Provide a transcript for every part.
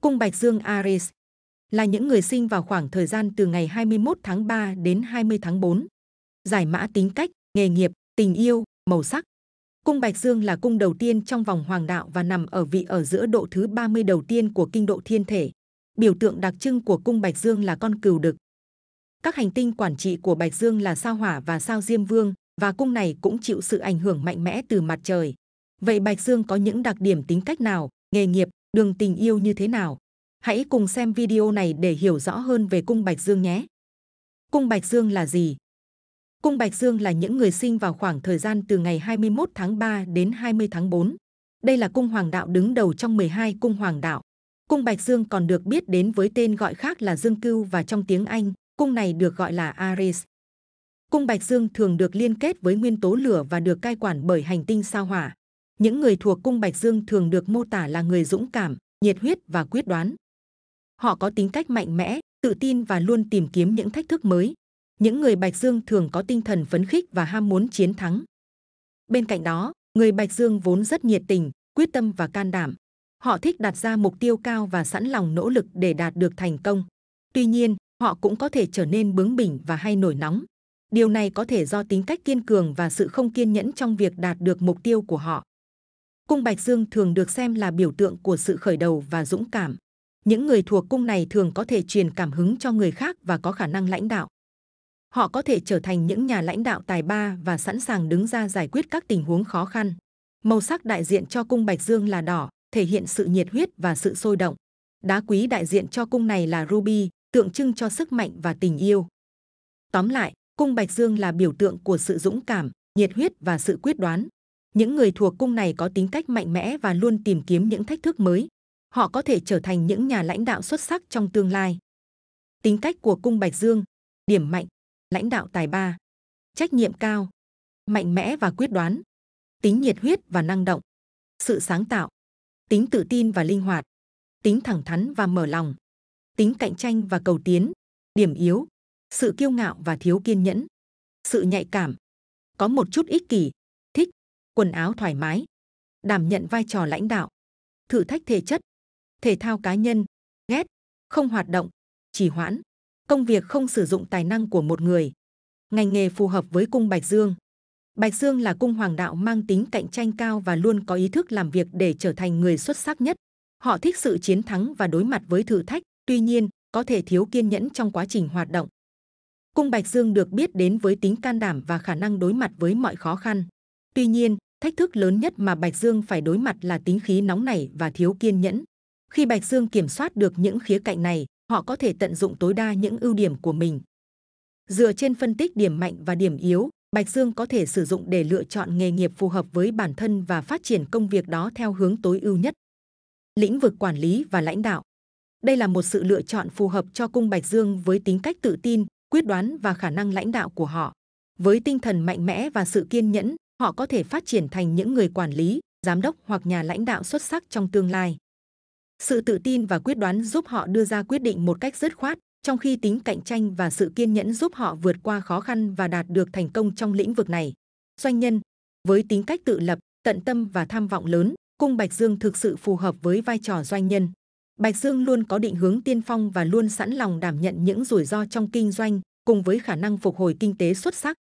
cung Bạch Dương Aries là những người sinh vào khoảng thời gian từ ngày 21 tháng 3 đến 20 tháng 4. Giải mã tính cách, nghề nghiệp, tình yêu, màu sắc. Cung Bạch Dương là cung đầu tiên trong vòng hoàng đạo và nằm ở vị ở giữa độ thứ 30 đầu tiên của kinh độ thiên thể. Biểu tượng đặc trưng của cung Bạch Dương là con cừu đực. Các hành tinh quản trị của Bạch Dương là sao hỏa và sao diêm vương, và cung này cũng chịu sự ảnh hưởng mạnh mẽ từ mặt trời. Vậy Bạch Dương có những đặc điểm tính cách nào, nghề nghiệp, đường tình yêu như thế nào. Hãy cùng xem video này để hiểu rõ hơn về cung Bạch Dương nhé. Cung Bạch Dương là gì? Cung Bạch Dương là những người sinh vào khoảng thời gian từ ngày 21 tháng 3 đến 20 tháng 4. Đây là cung hoàng đạo đứng đầu trong 12 cung hoàng đạo. Cung Bạch Dương còn được biết đến với tên gọi khác là Dương Cưu và trong tiếng Anh, cung này được gọi là Aries. Cung Bạch Dương thường được liên kết với nguyên tố lửa và được cai quản bởi hành tinh sao hỏa. Những người thuộc cung Bạch Dương thường được mô tả là người dũng cảm, nhiệt huyết và quyết đoán. Họ có tính cách mạnh mẽ, tự tin và luôn tìm kiếm những thách thức mới. Những người Bạch Dương thường có tinh thần phấn khích và ham muốn chiến thắng. Bên cạnh đó, người Bạch Dương vốn rất nhiệt tình, quyết tâm và can đảm. Họ thích đặt ra mục tiêu cao và sẵn lòng nỗ lực để đạt được thành công. Tuy nhiên, họ cũng có thể trở nên bướng bỉnh và hay nổi nóng. Điều này có thể do tính cách kiên cường và sự không kiên nhẫn trong việc đạt được mục tiêu của họ. Cung Bạch Dương thường được xem là biểu tượng của sự khởi đầu và dũng cảm. Những người thuộc cung này thường có thể truyền cảm hứng cho người khác và có khả năng lãnh đạo. Họ có thể trở thành những nhà lãnh đạo tài ba và sẵn sàng đứng ra giải quyết các tình huống khó khăn. Màu sắc đại diện cho cung Bạch Dương là đỏ, thể hiện sự nhiệt huyết và sự sôi động. Đá quý đại diện cho cung này là ruby, tượng trưng cho sức mạnh và tình yêu. Tóm lại, cung Bạch Dương là biểu tượng của sự dũng cảm, nhiệt huyết và sự quyết đoán, những người thuộc cung này có tính cách mạnh mẽ và luôn tìm kiếm những thách thức mới. Họ có thể trở thành những nhà lãnh đạo xuất sắc trong tương lai. Tính cách của cung Bạch Dương, điểm mạnh, lãnh đạo tài ba, trách nhiệm cao, mạnh mẽ và quyết đoán, tính nhiệt huyết và năng động, sự sáng tạo, tính tự tin và linh hoạt, tính thẳng thắn và mở lòng, tính cạnh tranh và cầu tiến, điểm yếu, sự kiêu ngạo và thiếu kiên nhẫn, sự nhạy cảm, có một chút ích kỷ, quần áo thoải mái, đảm nhận vai trò lãnh đạo, thử thách thể chất, thể thao cá nhân, ghét, không hoạt động, trì hoãn, công việc không sử dụng tài năng của một người. Ngành nghề phù hợp với cung Bạch Dương. Bạch Dương là cung hoàng đạo mang tính cạnh tranh cao và luôn có ý thức làm việc để trở thành người xuất sắc nhất. Họ thích sự chiến thắng và đối mặt với thử thách, tuy nhiên, có thể thiếu kiên nhẫn trong quá trình hoạt động. Cung Bạch Dương được biết đến với tính can đảm và khả năng đối mặt với mọi khó khăn. Tuy nhiên, thách thức lớn nhất mà Bạch Dương phải đối mặt là tính khí nóng nảy và thiếu kiên nhẫn. Khi Bạch Dương kiểm soát được những khía cạnh này, họ có thể tận dụng tối đa những ưu điểm của mình. Dựa trên phân tích điểm mạnh và điểm yếu, Bạch Dương có thể sử dụng để lựa chọn nghề nghiệp phù hợp với bản thân và phát triển công việc đó theo hướng tối ưu nhất. Lĩnh vực quản lý và lãnh đạo Đây là một sự lựa chọn phù hợp cho cung Bạch Dương với tính cách tự tin, quyết đoán và khả năng lãnh đạo của họ. Với tinh thần mạnh mẽ và sự kiên nhẫn, họ có thể phát triển thành những người quản lý, giám đốc hoặc nhà lãnh đạo xuất sắc trong tương lai. Sự tự tin và quyết đoán giúp họ đưa ra quyết định một cách dứt khoát, trong khi tính cạnh tranh và sự kiên nhẫn giúp họ vượt qua khó khăn và đạt được thành công trong lĩnh vực này. Doanh nhân, với tính cách tự lập, tận tâm và tham vọng lớn, cung Bạch Dương thực sự phù hợp với vai trò doanh nhân. Bạch Dương luôn có định hướng tiên phong và luôn sẵn lòng đảm nhận những rủi ro trong kinh doanh, cùng với khả năng phục hồi kinh tế xuất sắc,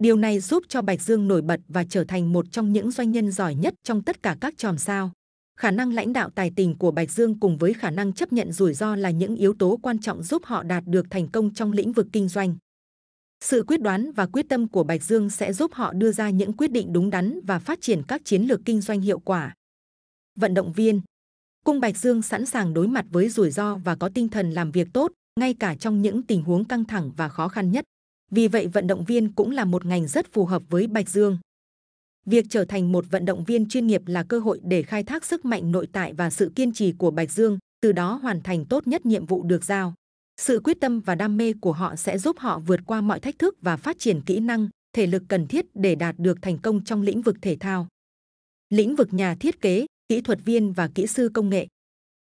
Điều này giúp cho Bạch Dương nổi bật và trở thành một trong những doanh nhân giỏi nhất trong tất cả các chòm sao. Khả năng lãnh đạo tài tình của Bạch Dương cùng với khả năng chấp nhận rủi ro là những yếu tố quan trọng giúp họ đạt được thành công trong lĩnh vực kinh doanh. Sự quyết đoán và quyết tâm của Bạch Dương sẽ giúp họ đưa ra những quyết định đúng đắn và phát triển các chiến lược kinh doanh hiệu quả. Vận động viên Cung Bạch Dương sẵn sàng đối mặt với rủi ro và có tinh thần làm việc tốt, ngay cả trong những tình huống căng thẳng và khó khăn nhất. Vì vậy vận động viên cũng là một ngành rất phù hợp với Bạch Dương. Việc trở thành một vận động viên chuyên nghiệp là cơ hội để khai thác sức mạnh nội tại và sự kiên trì của Bạch Dương, từ đó hoàn thành tốt nhất nhiệm vụ được giao. Sự quyết tâm và đam mê của họ sẽ giúp họ vượt qua mọi thách thức và phát triển kỹ năng, thể lực cần thiết để đạt được thành công trong lĩnh vực thể thao. Lĩnh vực nhà thiết kế, kỹ thuật viên và kỹ sư công nghệ.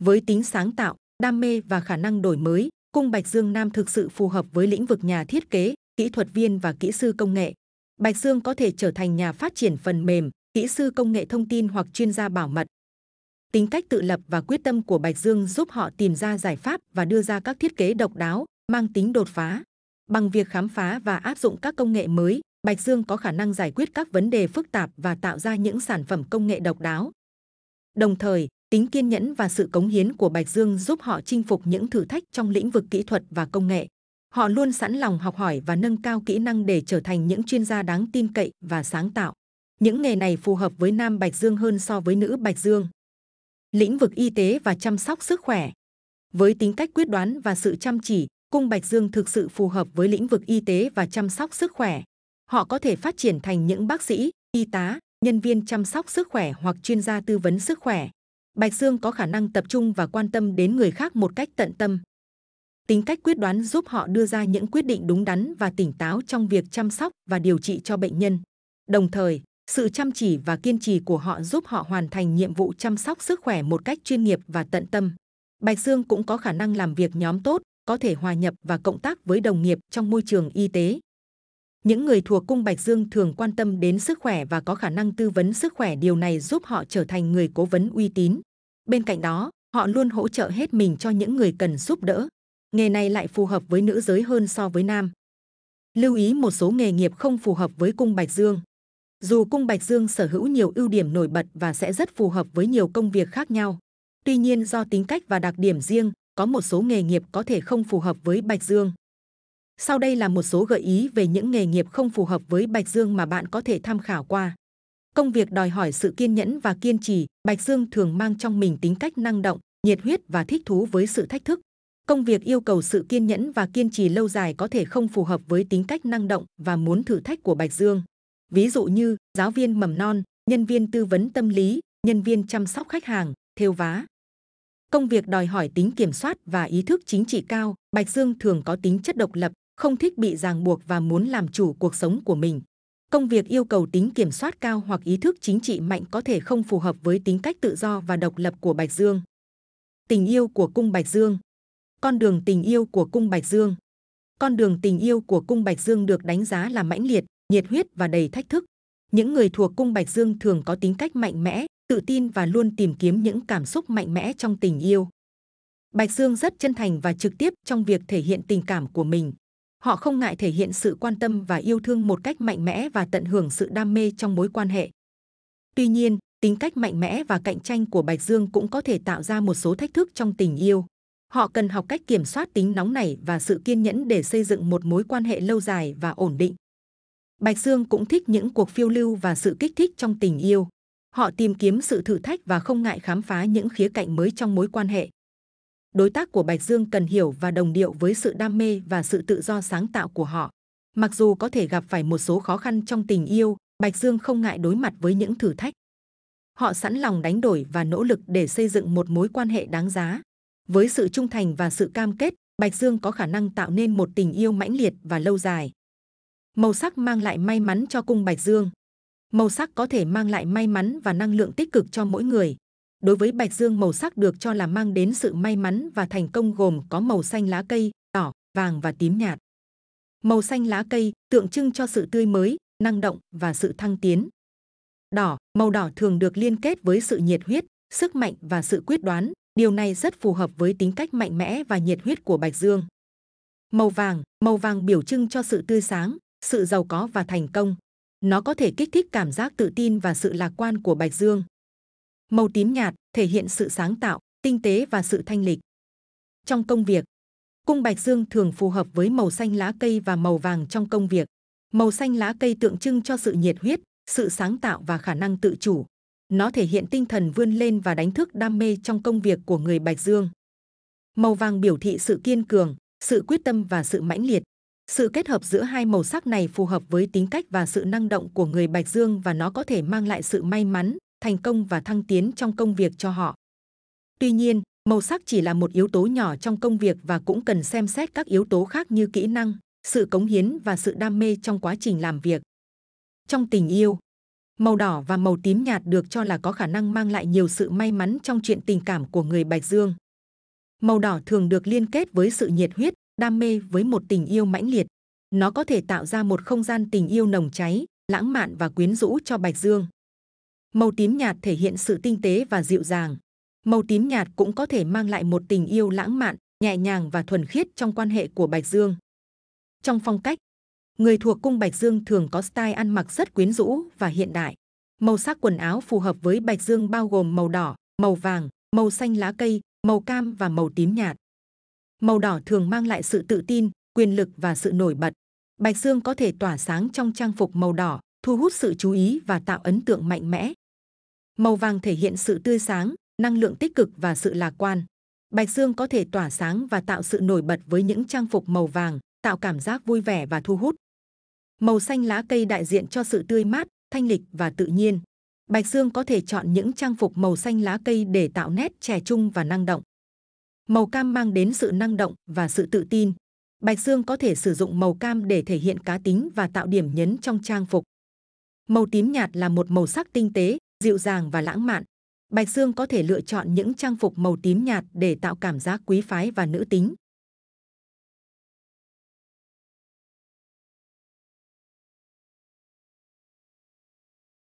Với tính sáng tạo, đam mê và khả năng đổi mới, Cung Bạch Dương Nam thực sự phù hợp với lĩnh vực nhà thiết kế, kỹ thuật viên và kỹ sư công nghệ. Bạch Dương có thể trở thành nhà phát triển phần mềm, kỹ sư công nghệ thông tin hoặc chuyên gia bảo mật. Tính cách tự lập và quyết tâm của Bạch Dương giúp họ tìm ra giải pháp và đưa ra các thiết kế độc đáo, mang tính đột phá. Bằng việc khám phá và áp dụng các công nghệ mới, Bạch Dương có khả năng giải quyết các vấn đề phức tạp và tạo ra những sản phẩm công nghệ độc đáo. Đồng thời, tính kiên nhẫn và sự cống hiến của Bạch Dương giúp họ chinh phục những thử thách trong lĩnh vực kỹ thuật và công nghệ. Họ luôn sẵn lòng học hỏi và nâng cao kỹ năng để trở thành những chuyên gia đáng tin cậy và sáng tạo. Những nghề này phù hợp với nam Bạch Dương hơn so với nữ Bạch Dương. Lĩnh vực y tế và chăm sóc sức khỏe. Với tính cách quyết đoán và sự chăm chỉ, cung Bạch Dương thực sự phù hợp với lĩnh vực y tế và chăm sóc sức khỏe. Họ có thể phát triển thành những bác sĩ, y tá, nhân viên chăm sóc sức khỏe hoặc chuyên gia tư vấn sức khỏe. Bạch Dương có khả năng tập trung và quan tâm đến người khác một cách tận tâm. Tính cách quyết đoán giúp họ đưa ra những quyết định đúng đắn và tỉnh táo trong việc chăm sóc và điều trị cho bệnh nhân. Đồng thời, sự chăm chỉ và kiên trì của họ giúp họ hoàn thành nhiệm vụ chăm sóc sức khỏe một cách chuyên nghiệp và tận tâm. Bạch Dương cũng có khả năng làm việc nhóm tốt, có thể hòa nhập và cộng tác với đồng nghiệp trong môi trường y tế. Những người thuộc cung Bạch Dương thường quan tâm đến sức khỏe và có khả năng tư vấn sức khỏe, điều này giúp họ trở thành người cố vấn uy tín. Bên cạnh đó, họ luôn hỗ trợ hết mình cho những người cần giúp đỡ nghề này lại phù hợp với nữ giới hơn so với nam. Lưu ý một số nghề nghiệp không phù hợp với cung Bạch Dương. Dù cung Bạch Dương sở hữu nhiều ưu điểm nổi bật và sẽ rất phù hợp với nhiều công việc khác nhau, tuy nhiên do tính cách và đặc điểm riêng, có một số nghề nghiệp có thể không phù hợp với Bạch Dương. Sau đây là một số gợi ý về những nghề nghiệp không phù hợp với Bạch Dương mà bạn có thể tham khảo qua. Công việc đòi hỏi sự kiên nhẫn và kiên trì, Bạch Dương thường mang trong mình tính cách năng động, nhiệt huyết và thích thú với sự thách thức, công việc yêu cầu sự kiên nhẫn và kiên trì lâu dài có thể không phù hợp với tính cách năng động và muốn thử thách của Bạch Dương. Ví dụ như giáo viên mầm non, nhân viên tư vấn tâm lý, nhân viên chăm sóc khách hàng, thêu vá. Công việc đòi hỏi tính kiểm soát và ý thức chính trị cao, Bạch Dương thường có tính chất độc lập, không thích bị ràng buộc và muốn làm chủ cuộc sống của mình. Công việc yêu cầu tính kiểm soát cao hoặc ý thức chính trị mạnh có thể không phù hợp với tính cách tự do và độc lập của Bạch Dương. Tình yêu của cung Bạch Dương con đường tình yêu của cung Bạch Dương. Con đường tình yêu của cung Bạch Dương được đánh giá là mãnh liệt, nhiệt huyết và đầy thách thức. Những người thuộc cung Bạch Dương thường có tính cách mạnh mẽ, tự tin và luôn tìm kiếm những cảm xúc mạnh mẽ trong tình yêu. Bạch Dương rất chân thành và trực tiếp trong việc thể hiện tình cảm của mình. Họ không ngại thể hiện sự quan tâm và yêu thương một cách mạnh mẽ và tận hưởng sự đam mê trong mối quan hệ. Tuy nhiên, tính cách mạnh mẽ và cạnh tranh của Bạch Dương cũng có thể tạo ra một số thách thức trong tình yêu. Họ cần học cách kiểm soát tính nóng này và sự kiên nhẫn để xây dựng một mối quan hệ lâu dài và ổn định. Bạch Dương cũng thích những cuộc phiêu lưu và sự kích thích trong tình yêu. Họ tìm kiếm sự thử thách và không ngại khám phá những khía cạnh mới trong mối quan hệ. Đối tác của Bạch Dương cần hiểu và đồng điệu với sự đam mê và sự tự do sáng tạo của họ. Mặc dù có thể gặp phải một số khó khăn trong tình yêu, Bạch Dương không ngại đối mặt với những thử thách. Họ sẵn lòng đánh đổi và nỗ lực để xây dựng một mối quan hệ đáng giá. Với sự trung thành và sự cam kết, Bạch Dương có khả năng tạo nên một tình yêu mãnh liệt và lâu dài. Màu sắc mang lại may mắn cho cung Bạch Dương. Màu sắc có thể mang lại may mắn và năng lượng tích cực cho mỗi người. Đối với Bạch Dương màu sắc được cho là mang đến sự may mắn và thành công gồm có màu xanh lá cây, đỏ, vàng và tím nhạt. Màu xanh lá cây tượng trưng cho sự tươi mới, năng động và sự thăng tiến. Đỏ, màu đỏ thường được liên kết với sự nhiệt huyết, sức mạnh và sự quyết đoán, Điều này rất phù hợp với tính cách mạnh mẽ và nhiệt huyết của Bạch Dương. Màu vàng, màu vàng biểu trưng cho sự tươi sáng, sự giàu có và thành công. Nó có thể kích thích cảm giác tự tin và sự lạc quan của Bạch Dương. Màu tím nhạt thể hiện sự sáng tạo, tinh tế và sự thanh lịch. Trong công việc, cung Bạch Dương thường phù hợp với màu xanh lá cây và màu vàng trong công việc. Màu xanh lá cây tượng trưng cho sự nhiệt huyết, sự sáng tạo và khả năng tự chủ. Nó thể hiện tinh thần vươn lên và đánh thức đam mê trong công việc của người Bạch Dương. Màu vàng biểu thị sự kiên cường, sự quyết tâm và sự mãnh liệt. Sự kết hợp giữa hai màu sắc này phù hợp với tính cách và sự năng động của người Bạch Dương và nó có thể mang lại sự may mắn, thành công và thăng tiến trong công việc cho họ. Tuy nhiên, màu sắc chỉ là một yếu tố nhỏ trong công việc và cũng cần xem xét các yếu tố khác như kỹ năng, sự cống hiến và sự đam mê trong quá trình làm việc. Trong tình yêu, Màu đỏ và màu tím nhạt được cho là có khả năng mang lại nhiều sự may mắn trong chuyện tình cảm của người Bạch Dương. Màu đỏ thường được liên kết với sự nhiệt huyết, đam mê với một tình yêu mãnh liệt. Nó có thể tạo ra một không gian tình yêu nồng cháy, lãng mạn và quyến rũ cho Bạch Dương. Màu tím nhạt thể hiện sự tinh tế và dịu dàng. Màu tím nhạt cũng có thể mang lại một tình yêu lãng mạn, nhẹ nhàng và thuần khiết trong quan hệ của Bạch Dương. Trong phong cách, Người thuộc cung Bạch Dương thường có style ăn mặc rất quyến rũ và hiện đại. Màu sắc quần áo phù hợp với Bạch Dương bao gồm màu đỏ, màu vàng, màu xanh lá cây, màu cam và màu tím nhạt. Màu đỏ thường mang lại sự tự tin, quyền lực và sự nổi bật. Bạch Dương có thể tỏa sáng trong trang phục màu đỏ, thu hút sự chú ý và tạo ấn tượng mạnh mẽ. Màu vàng thể hiện sự tươi sáng, năng lượng tích cực và sự lạc quan. Bạch Dương có thể tỏa sáng và tạo sự nổi bật với những trang phục màu vàng, tạo cảm giác vui vẻ và thu hút. Màu xanh lá cây đại diện cho sự tươi mát, thanh lịch và tự nhiên. Bạch Dương có thể chọn những trang phục màu xanh lá cây để tạo nét trẻ trung và năng động. Màu cam mang đến sự năng động và sự tự tin. Bạch Dương có thể sử dụng màu cam để thể hiện cá tính và tạo điểm nhấn trong trang phục. Màu tím nhạt là một màu sắc tinh tế, dịu dàng và lãng mạn. Bạch Dương có thể lựa chọn những trang phục màu tím nhạt để tạo cảm giác quý phái và nữ tính.